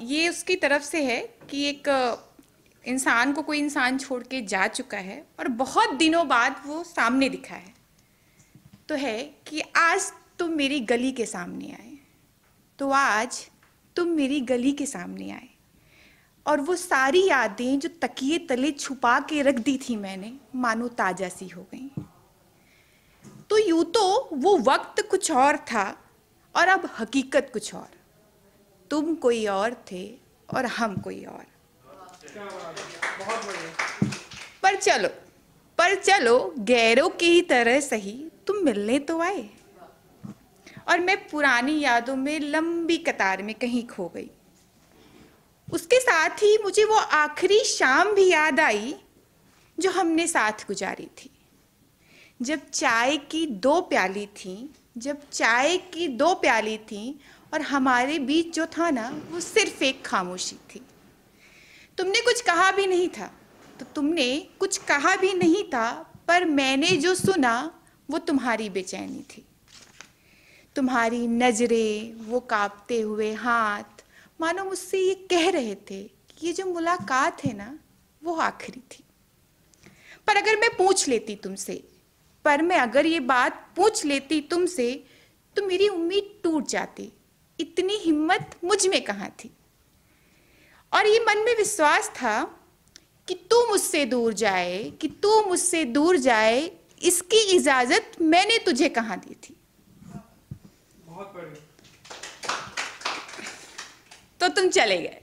ये उसकी तरफ से है कि एक इंसान को कोई इंसान छोड़ के जा चुका है और बहुत दिनों बाद वो सामने दिखा है तो है कि आज तुम मेरी गली के सामने आए तो आज तुम मेरी गली के सामने आए और वो सारी यादें जो तकिए तले छुपा के रख दी थी मैंने मानो ताजा सी हो गई तो यूं तो वो वक्त कुछ और था और अब हकीकत कुछ और तुम कोई और थे और हम कोई और पर चलो पर चलो गैरों की ही तरह सही तुम मिलने तो आए और मैं पुरानी यादों में लंबी कतार में कहीं खो गई उसके साथ ही मुझे वो आखिरी शाम भी याद आई जो हमने साथ गुजारी थी जब चाय की दो प्याली थी जब चाय की दो प्याली थी और हमारे बीच जो था ना वो सिर्फ एक खामोशी थी तुमने कुछ कहा भी नहीं था तो तुमने कुछ कहा भी नहीं था पर मैंने जो सुना वो तुम्हारी बेचैनी थी तुम्हारी नजरें वो कांपते हुए हाथ मानो मुझसे ये कह रहे थे कि ये जो मुलाकात है ना वो आखिरी थी पर अगर मैं पूछ लेती तुमसे पर मैं अगर ये बात पूछ लेती तुमसे तो मेरी उम्मीद टूट जाती इतनी हिम्मत मुझ में कहाँ थी और ये मन में विश्वास था कि तू मुझसे दूर जाए कि तू मुझसे दूर जाए इसकी इजाजत मैंने तुझे कहाँ दी थी बहुत तो तुम चले गए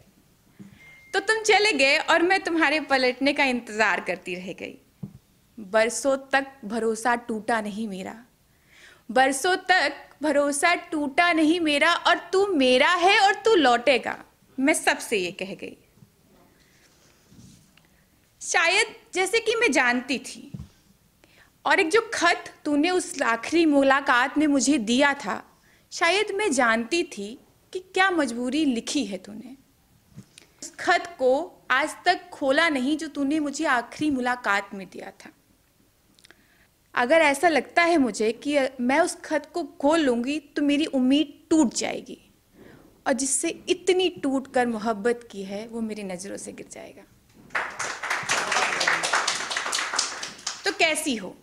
तो तुम चले गए और मैं तुम्हारे पलटने का इंतजार करती रह गई बरसों तक भरोसा टूटा नहीं मेरा बरसों तक भरोसा टूटा नहीं मेरा और तू मेरा है और तू लौटेगा मैं सबसे ये कह गई शायद जैसे कि मैं जानती थी और एक जो खत तूने उस आखिरी मुलाकात में मुझे दिया था शायद मैं जानती थी कि क्या मजबूरी लिखी है तूने उस खत को आज तक खोला नहीं जो तूने मुझे आखिरी मुलाकात में दिया था अगर ऐसा लगता है मुझे कि मैं उस खत को खोल लूँगी तो मेरी उम्मीद टूट जाएगी और जिससे इतनी टूट कर मोहब्बत की है वो मेरी नज़रों से गिर जाएगा तो कैसी हो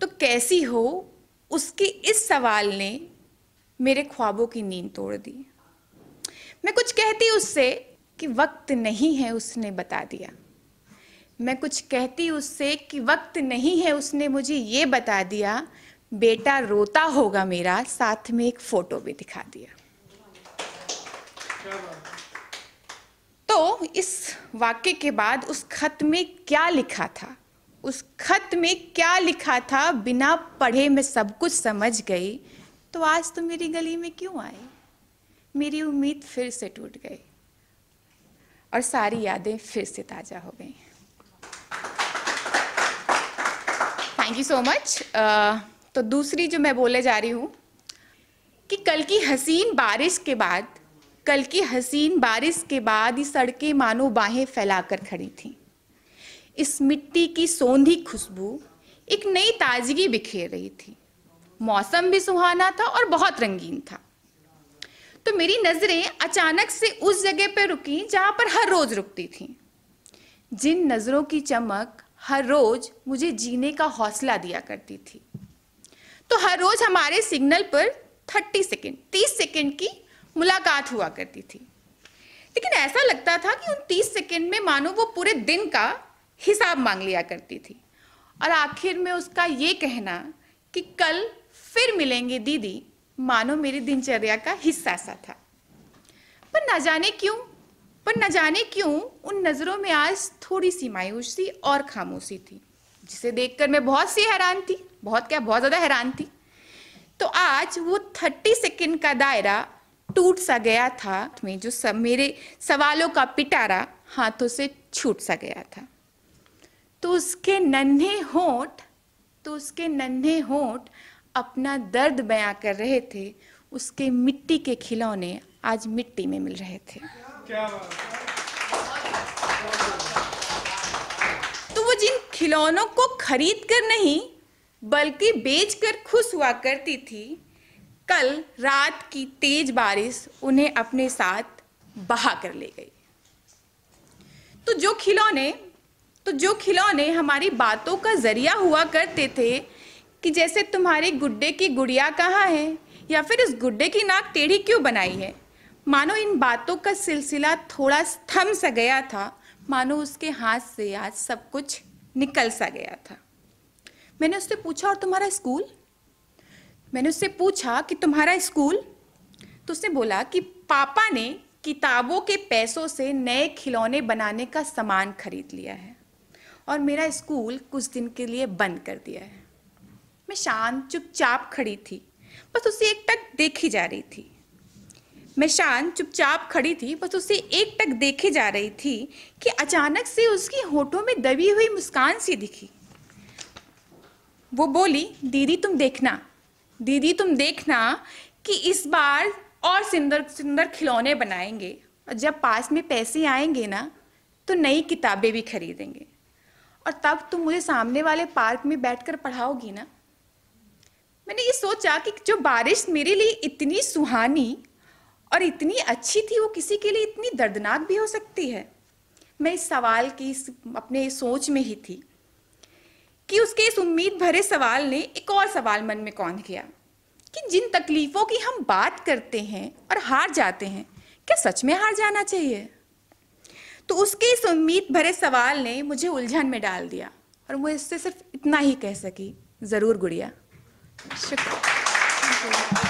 तो कैसी हो उसके इस सवाल ने मेरे ख्वाबों की नींद तोड़ दी मैं कुछ कहती उससे कि वक्त नहीं है उसने बता दिया मैं कुछ कहती उससे कि वक्त नहीं है उसने मुझे ये बता दिया बेटा रोता होगा मेरा साथ में एक फोटो भी दिखा दिया तो इस वाक्य के बाद उस खत में क्या लिखा था उस खत में क्या लिखा था बिना पढ़े मैं सब कुछ समझ गई तो आज तो मेरी गली में क्यों आए मेरी उम्मीद फिर से टूट गई और सारी यादें फिर से ताज़ा हो गई थैंक यू सो मच तो दूसरी जो मैं बोले जा रही हूँ कि कल की हसीन बारिश के बाद कल की हसीन बारिश के बाद ये सड़कें मानो बाहें फैलाकर खड़ी थीं इस मिट्टी की सोंधी खुशबू एक नई ताजगी बिखेर रही थी मौसम भी सुहाना था और बहुत रंगीन था तो मेरी नज़रें अचानक से उस जगह पर रुकी जहाँ पर हर रोज़ रुकती थी जिन नज़रों की चमक हर रोज मुझे जीने का हौसला दिया करती थी तो हर रोज हमारे सिग्नल पर थर्टी सेकेंड तीस सेकेंड की मुलाकात हुआ करती थी लेकिन ऐसा लगता था कि उन तीस सेकेंड में मानो वो पूरे दिन का हिसाब मांग लिया करती थी और आखिर में उसका ये कहना कि कल फिर मिलेंगे दीदी मानो मेरी दिनचर्या का हिस्सा सा था पर ना जाने क्यों पर न जाने क्यों उन नज़रों में आज थोड़ी सी मायूसी और खामोशी थी जिसे देखकर मैं बहुत सी हैरान थी बहुत क्या बहुत ज़्यादा हैरान थी तो आज वो थर्टी सेकेंड का दायरा टूट सा गया था में जो सब मेरे सवालों का पिटारा हाथों से छूट सा गया था तो उसके नन्हे होठ तो उसके नन्हे होठ अपना दर्द बयां कर रहे थे उसके मिट्टी के खिलौने आज मिट्टी में मिल रहे थे तो वो जिन खिलौनों को खरीद कर नहीं बल्कि बेचकर खुश हुआ करती थी कल रात की तेज बारिश उन्हें अपने साथ बहा कर ले गई तो जो खिलौने तो जो खिलौने हमारी बातों का जरिया हुआ करते थे कि जैसे तुम्हारे गुड्डे की गुड़िया कहाँ है या फिर इस गुड्डे की नाक टेढ़ी क्यों बनाई है मानो इन बातों का सिलसिला थोड़ा थम सा गया था मानो उसके हाथ से आज सब कुछ निकल सा गया था मैंने उससे पूछा और तुम्हारा स्कूल मैंने उससे पूछा कि तुम्हारा स्कूल तो उसने बोला कि पापा ने किताबों के पैसों से नए खिलौने बनाने का सामान खरीद लिया है और मेरा स्कूल कुछ दिन के लिए बंद कर दिया है मैं शांत चुपचाप खड़ी थी बस उसे एक तक देखी जा रही थी मैं शान चुपचाप खड़ी थी बस उसे एक टक देखे जा रही थी कि अचानक से उसकी होठों में दबी हुई मुस्कान सी दिखी वो बोली दीदी तुम देखना दीदी तुम देखना कि इस बार और सुंदर सुंदर खिलौने बनाएंगे और जब पास में पैसे आएंगे ना तो नई किताबें भी खरीदेंगे और तब तुम मुझे सामने वाले पार्क में बैठकर पढ़ाओगी ना मैंने ये सोचा कि जो बारिश मेरे लिए इतनी सुहानी और इतनी अच्छी थी वो किसी के लिए इतनी दर्दनाक भी हो सकती है मैं इस सवाल की इस अपने सोच में ही थी कि उसके इस उम्मीद भरे सवाल ने एक और सवाल मन में कौन किया कि जिन तकलीफ़ों की हम बात करते हैं और हार जाते हैं क्या सच में हार जाना चाहिए तो उसके इस उम्मीद भरे सवाल ने मुझे उलझन में डाल दिया और वो इससे सिर्फ इतना ही कह सकी ज़रूर गुड़िया शुक्रिया